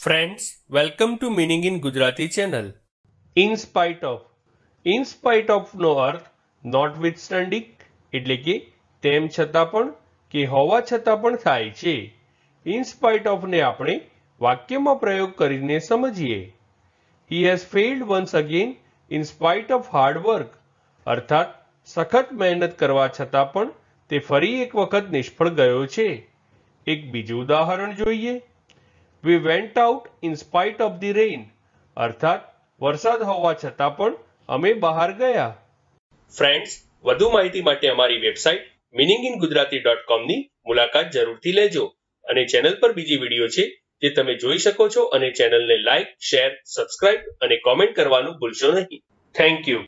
friends welcome to meaning in Gujarati channel in spite of in spite ઓફનો અર્થ notwithstanding એટલે કે તેમ છતાં પણ કે હોવા છતાં પણ થાય છે ઇન સ્પાઇટ ઓફને આપણે વાક્યમાં પ્રયોગ કરીને સમજીએ he has failed once again in spite of hard work અર્થાત સખત મહેનત કરવા છતાં પણ તે ફરી એક વખત નિષ્ફળ ગયો છે એક બીજું ઉદાહરણ જોઈએ we went out in spite of the rain અર્થાત વરસાદ હોવા છતાં પણ અમે બહાર ગયા ફ્રેન્ડ્સ વધુ માહિતી માટે અમારી website meaning in Gujarati dot કોમની મુલાકાત જરૂરથી લેજો અને ચેનલ પર બીજી વિડીયો છે જે તમે જોઈ શકો છો અને ચેનલને લાઇક શેર સબસ્ક્રાઇબ અને કોમેન્ટ કરવાનું ભૂલશો નહીં થેન્ક યુ